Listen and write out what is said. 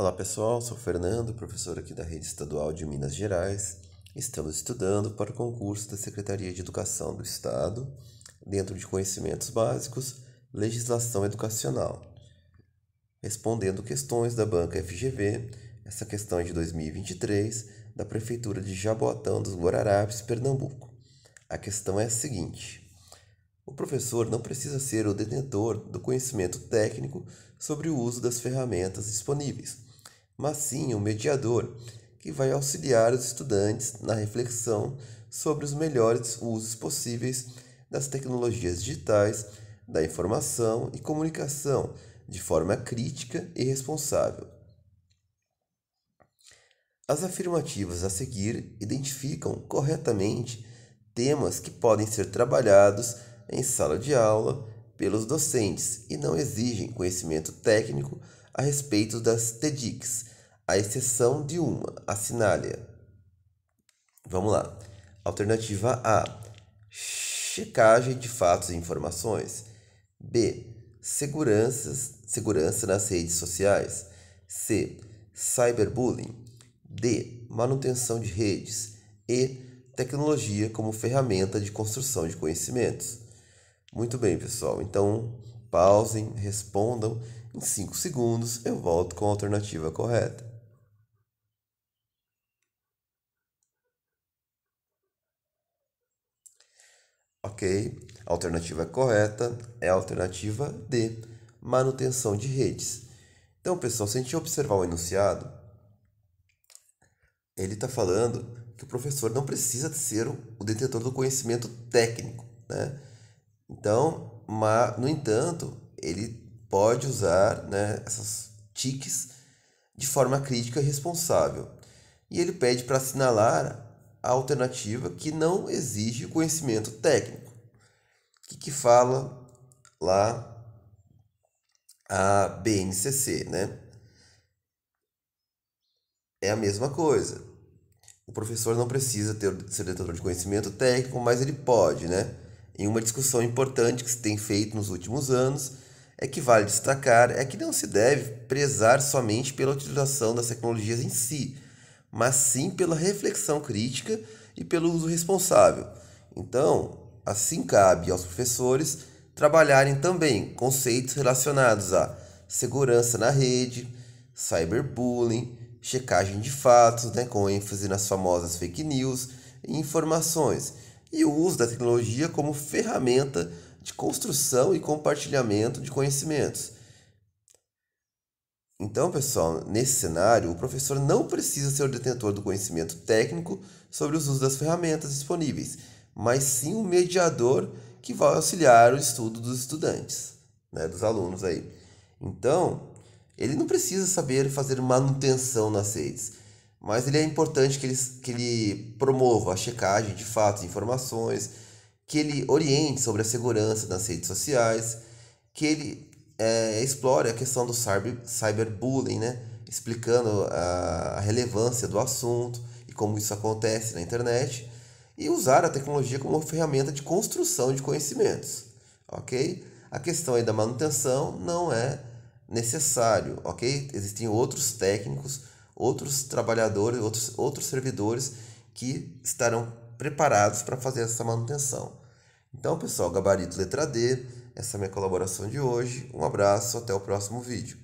Olá pessoal, sou Fernando, professor aqui da Rede Estadual de Minas Gerais. Estamos estudando para o concurso da Secretaria de Educação do Estado, dentro de Conhecimentos Básicos, Legislação Educacional. Respondendo questões da banca FGV, essa questão é de 2023, da Prefeitura de Jaboatão dos Guararapes, Pernambuco. A questão é a seguinte: o professor não precisa ser o detentor do conhecimento técnico sobre o uso das ferramentas disponíveis mas sim um mediador, que vai auxiliar os estudantes na reflexão sobre os melhores usos possíveis das tecnologias digitais, da informação e comunicação de forma crítica e responsável. As afirmativas a seguir identificam corretamente temas que podem ser trabalhados em sala de aula pelos docentes e não exigem conhecimento técnico a respeito das TEDx, à exceção de uma, Sinália. Vamos lá. Alternativa A: checagem de fatos e informações. B: seguranças, segurança nas redes sociais. C: cyberbullying. D: manutenção de redes. E: tecnologia como ferramenta de construção de conhecimentos. Muito bem, pessoal. Então, pausem, respondam. Em 5 segundos eu volto com a alternativa correta. Ok, a alternativa correta é a alternativa D, manutenção de redes. Então, pessoal, se a gente observar o enunciado, ele está falando que o professor não precisa ser o detentor do conhecimento técnico, né? Então, mas, no entanto, ele pode usar né, essas tiques de forma crítica e responsável. E ele pede para assinalar a alternativa que não exige conhecimento técnico. O que, que fala lá a BNCC, né? É a mesma coisa. O professor não precisa ter, ser detentor de conhecimento técnico, mas ele pode, né? Em uma discussão importante que se tem feito nos últimos anos é que vale destacar é que não se deve prezar somente pela utilização das tecnologias em si, mas sim pela reflexão crítica e pelo uso responsável. Então, assim cabe aos professores trabalharem também conceitos relacionados a segurança na rede, cyberbullying, checagem de fatos, né, com ênfase nas famosas fake news e informações e o uso da tecnologia como ferramenta de construção e compartilhamento de conhecimentos. Então, pessoal, nesse cenário, o professor não precisa ser o detentor do conhecimento técnico sobre os usos das ferramentas disponíveis, mas sim um mediador que vai auxiliar o estudo dos estudantes, né, dos alunos aí. Então, ele não precisa saber fazer manutenção nas redes, mas ele é importante que ele, que ele promova a checagem de fatos e informações, que ele oriente sobre a segurança nas redes sociais, que ele é, explore a questão do cyber, cyberbullying, né? explicando a, a relevância do assunto e como isso acontece na internet, e usar a tecnologia como uma ferramenta de construção de conhecimentos, ok? A questão aí da manutenção não é necessário, ok? Existem outros técnicos outros trabalhadores, outros, outros servidores que estarão preparados para fazer essa manutenção. Então, pessoal, gabarito letra D, essa é a minha colaboração de hoje. Um abraço, até o próximo vídeo.